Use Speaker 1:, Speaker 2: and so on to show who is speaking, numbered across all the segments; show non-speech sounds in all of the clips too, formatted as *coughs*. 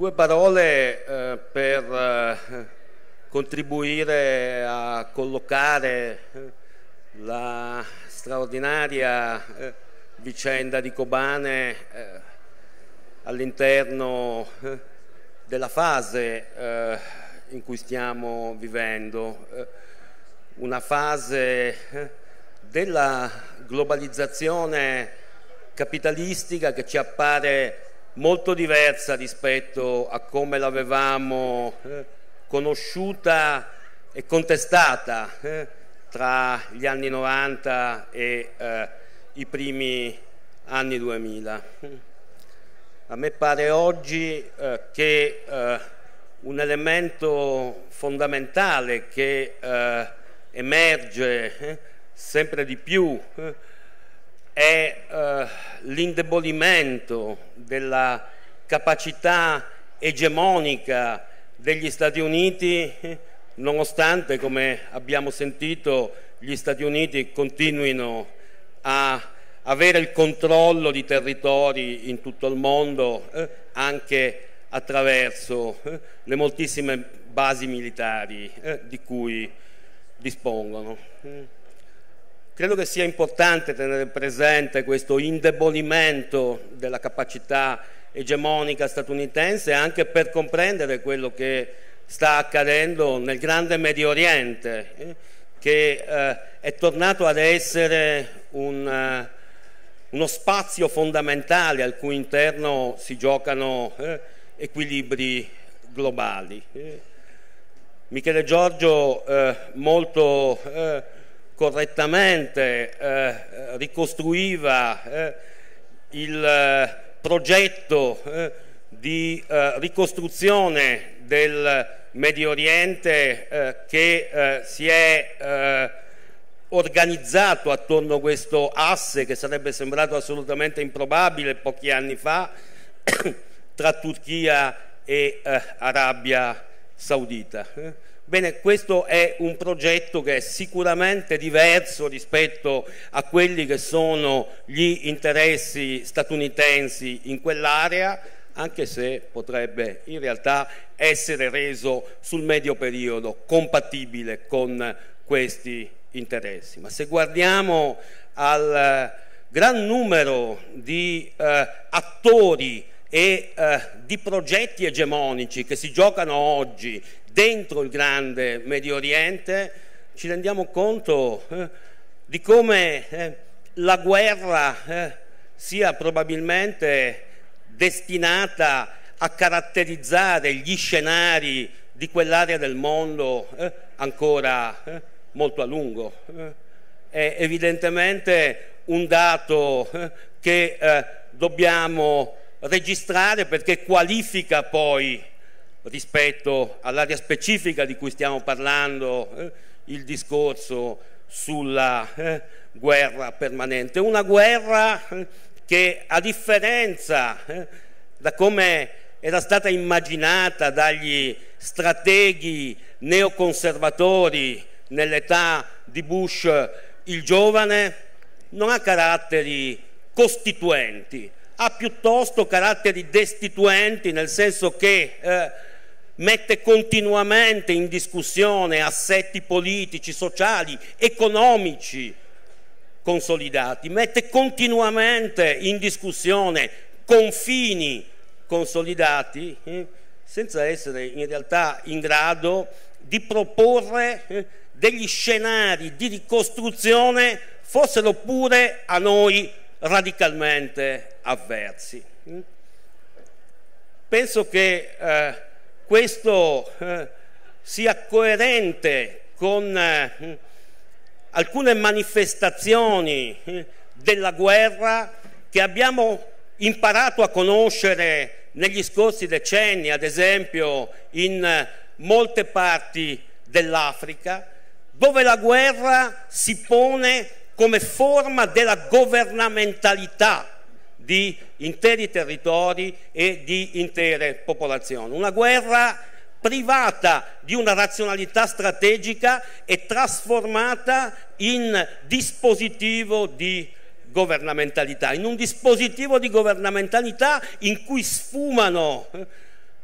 Speaker 1: Due parole eh, per eh, contribuire a collocare eh, la straordinaria eh, vicenda di Kobane eh, all'interno eh, della fase in cui stiamo vivendo, una fase della globalizzazione capitalistica che ci appare molto diversa rispetto a come l'avevamo eh, conosciuta e contestata eh, tra gli anni 90 e eh, i primi anni 2000. A me pare oggi eh, che un elemento fondamentale che emerge sempre di più è eh, l'indebolimento della capacità egemonica degli Stati Uniti, nonostante, come abbiamo sentito, gli Stati Uniti continuino a avere il controllo di territori in tutto il mondo, eh, anche attraverso eh, le moltissime basi militari eh, di cui dispongono. Credo che sia importante tenere presente questo indebolimento della capacità egemonica statunitense anche per comprendere quello che sta accadendo nel grande Medio Oriente, eh, che eh, è tornato ad essere un, uh, uno spazio fondamentale al cui interno si giocano eh, equilibri globali. Eh, Michele Giorgio molto correttamente eh, ricostruiva eh, il eh, progetto eh, di eh, ricostruzione del Medio Oriente che si è organizzato attorno a questo asse che sarebbe sembrato assolutamente improbabile pochi anni fa *coughs* tra Turchia e Arabia Saudita. Bene, questo è un progetto che è sicuramente diverso rispetto a quelli che sono gli interessi statunitensi in quell'area, anche se potrebbe in realtà essere reso sul medio periodo compatibile con questi interessi. Ma se guardiamo al eh, gran numero di eh, attori e eh, di progetti egemonici che si giocano oggi dentro il grande Medio Oriente, ci rendiamo conto eh, di come eh, la guerra eh, sia probabilmente destinata a caratterizzare gli scenari di quell'area del mondo eh, ancora eh, molto a lungo. Eh, è evidentemente un dato che dobbiamo registrare perché qualifica poi rispetto all'area specifica di cui stiamo parlando, eh, il discorso sulla eh, guerra permanente, una guerra eh, che a differenza eh, da come era stata immaginata dagli strateghi neoconservatori nell'età di Bush il giovane, non ha caratteri costituenti, ha piuttosto caratteri destituenti, nel senso che eh, mette continuamente in discussione assetti politici, sociali, economici consolidati, mette continuamente in discussione confini consolidati eh, senza essere in realtà in grado di proporre eh, degli scenari di ricostruzione fossero pure a noi radicalmente avversi. Mm? Penso che eh, questo eh, sia coerente con eh, alcune manifestazioni eh, della guerra che abbiamo imparato a conoscere negli scorsi decenni, ad esempio in molte parti dell'Africa, dove la guerra si pone come forma della governamentalità di interi territori e di intere popolazioni. Una guerra privata di una razionalità strategica e trasformata in dispositivo di governamentalità, in un dispositivo di governamentalità in cui sfumano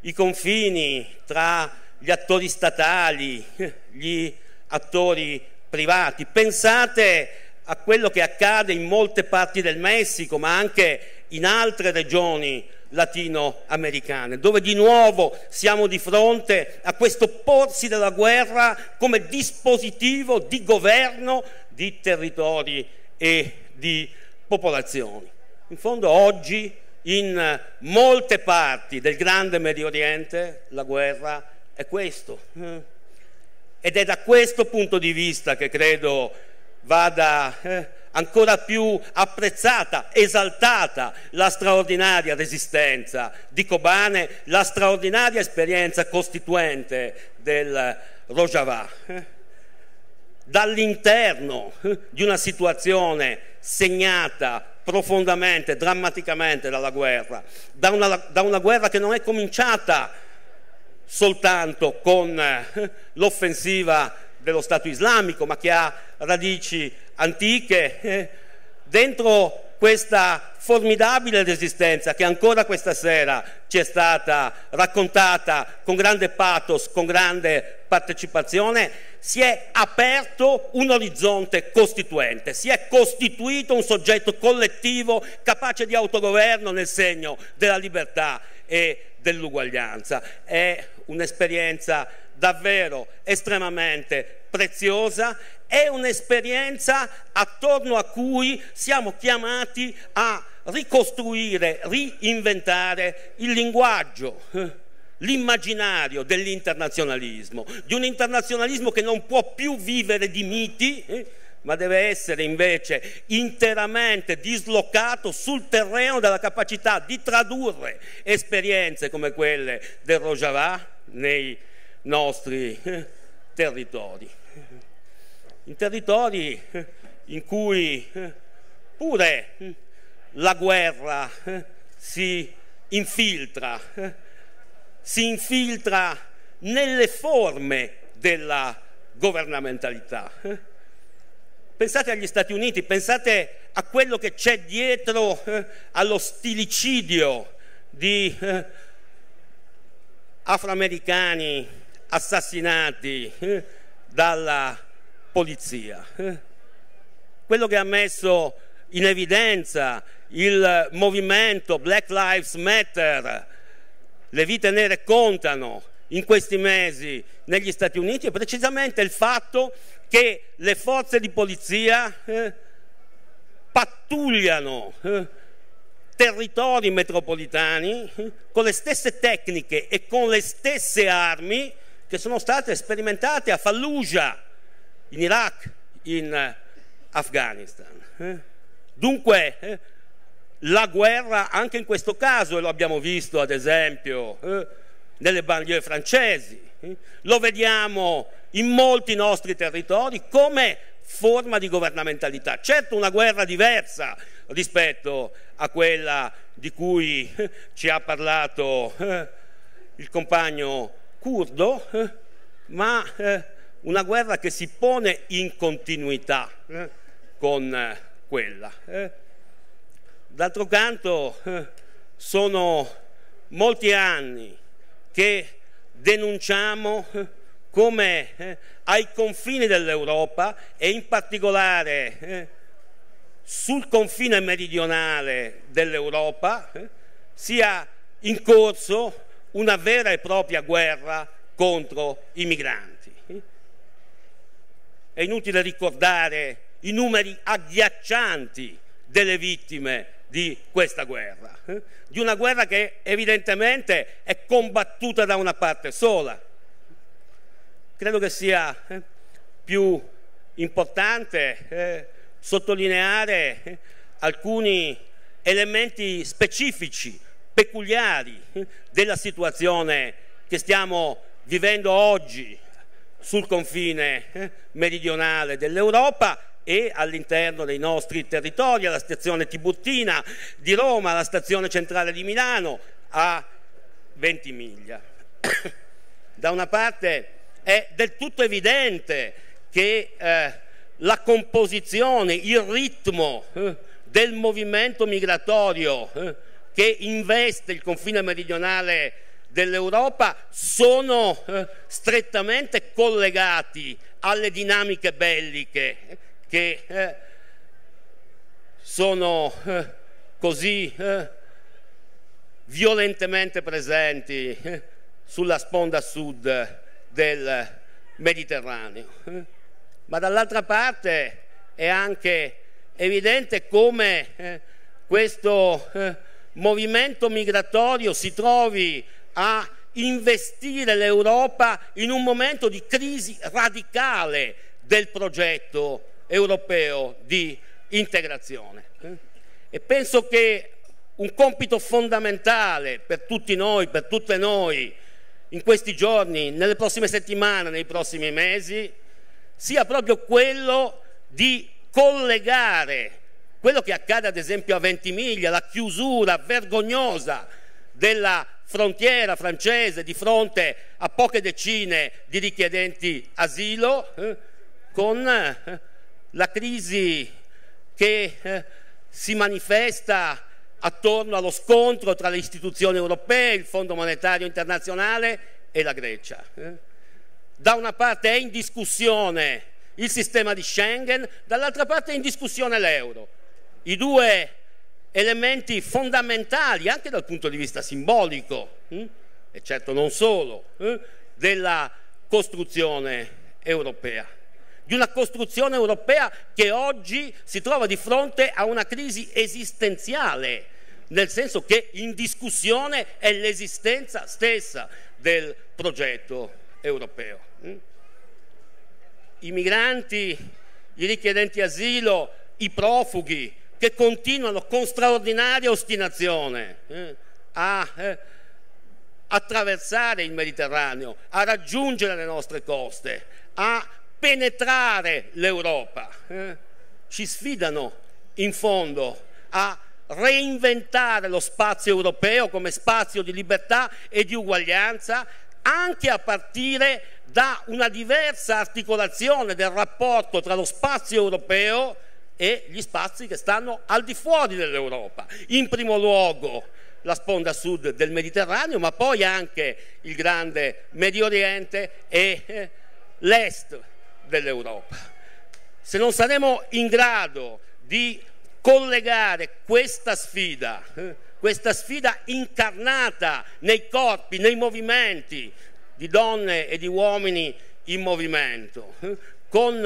Speaker 1: i confini tra gli attori statali, gli attori privati. Pensate a quello che accade in molte parti del Messico, ma anche in altre regioni latinoamericane, dove di nuovo siamo di fronte a questo porsi della guerra come dispositivo di governo di territori e di popolazioni. In fondo oggi in molte parti del grande Medio Oriente la guerra è questo. Eh? Ed è da questo punto di vista che credo vada eh, ancora più apprezzata, esaltata la straordinaria resistenza di Kobane, la straordinaria esperienza costituente del Rojava. Eh, dall'interno eh, di una situazione segnata profondamente, drammaticamente dalla guerra, da una, da una guerra che non è cominciata soltanto con l'offensiva dello Stato islamico, ma che ha radici antiche, eh, dentro questa formidabile resistenza che ancora questa sera ci è stata raccontata con grande pathos, con grande partecipazione, si è aperto un orizzonte costituente, si è costituito un soggetto collettivo capace di autogoverno nel segno della libertà e dell'uguaglianza. È un'esperienza davvero estremamente preziosa, è un'esperienza attorno a cui siamo chiamati a ricostruire, reinventare il linguaggio eh, l'immaginario dell'internazionalismo, di un internazionalismo che non può più vivere di miti, eh, ma deve essere invece interamente dislocato sul terreno della capacità di tradurre esperienze come quelle del Rojava nei nostri eh, territori. In territori eh, in cui eh, pure la guerra si infiltra, si infiltra nelle forme della governamentalità. Pensate agli Stati Uniti, pensate a quello che c'è dietro allo stilicidio di afroamericani, assassinati eh, dalla polizia. Eh. Quello che ha messo in evidenza il movimento Black Lives Matter, le vite nere contano in questi mesi negli Stati Uniti è precisamente il fatto che le forze di polizia eh, pattugliano eh, territori metropolitani eh, con le stesse tecniche e con le stesse armi che sono state sperimentate a Fallujah, in Iraq, in eh, Afghanistan. Eh. Dunque, eh, la guerra anche in questo caso, e lo abbiamo visto ad esempio nelle banlieue francesi, lo vediamo in molti nostri territori come forma di governamentalità. Certo una guerra diversa rispetto a quella di cui ci ha parlato il compagno curdo, eh, ma eh, una guerra che si pone in continuità eh, con eh, quella. Eh. D'altro canto eh, sono molti anni che denunciamo come ai confini dell'Europa e in particolare sul confine meridionale dell'Europa sia in corso una vera e propria guerra contro i migranti. È inutile ricordare i numeri agghiaccianti delle vittime di questa guerra, eh? di una guerra che evidentemente è combattuta da una parte sola. Credo che sia eh, più importante eh, sottolineare alcuni elementi specifici peculiari eh, della situazione che stiamo vivendo oggi sul confine eh, meridionale dell'Europa e all'interno dei nostri territori, alla stazione Tiburtina di Roma, alla stazione centrale di Milano, a Ventimiglia. *coughs* da una parte è del tutto evidente che eh, la composizione, il ritmo eh, del movimento migratorio eh, che investe il confine meridionale dell'Europa sono eh, strettamente collegati alle dinamiche belliche che eh, sono eh, così violentemente presenti sulla sponda sud del Mediterraneo. Ma dall'altra parte è anche evidente come questo movimento migratorio si trovi a investire l'Europa in un momento di crisi radicale del progetto europeo di integrazione. Eh? E penso che un compito fondamentale per tutti noi, per tutte noi, in questi giorni, nelle prossime settimane, nei prossimi mesi, sia proprio quello di collegare quello che accade ad esempio a Ventimiglia, la chiusura vergognosa della frontiera francese di fronte a poche decine di richiedenti asilo, eh, con eh, la crisi che eh, si manifesta attorno allo scontro tra le istituzioni europee, il Fondo Monetario Internazionale e la Grecia. Eh. Da una parte è in discussione il sistema di Schengen, dall'altra parte è in discussione l'euro i due elementi fondamentali, anche dal punto di vista simbolico, hm? e certo non solo, eh? della costruzione europea. Di una costruzione europea che oggi si trova di fronte a una crisi esistenziale, nel senso che in discussione è l'esistenza stessa del progetto europeo. Hm. I migranti, i richiedenti asilo, i profughi, che continuano con straordinaria ostinazione eh, a eh, attraversare il Mediterraneo, a raggiungere le nostre coste, a penetrare l'Europa. Eh, ci sfidano in fondo a reinventare lo spazio europeo come spazio di libertà e di uguaglianza anche a partire da una diversa articolazione del rapporto tra lo spazio europeo e gli spazi che stanno al di fuori dell'Europa. In primo luogo la sponda sud del Mediterraneo, ma poi anche il grande Medio Oriente e eh, l'est dell'Europa. Se non saremo in grado di collegare questa sfida, eh, questa sfida incarnata nei corpi, nei movimenti di donne e di uomini in movimento, eh, con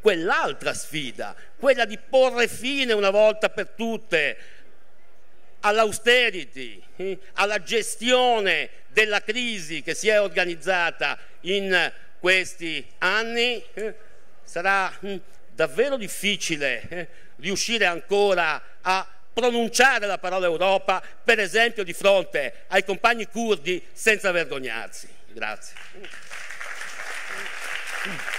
Speaker 1: quell'altra sfida, quella di porre fine una volta per tutte all'austerity, eh, alla gestione della crisi che si è organizzata in questi anni, eh, sarà mm, davvero difficile eh, riuscire ancora a pronunciare la parola Europa, per esempio di fronte ai compagni curdi senza vergognarsi. Grazie.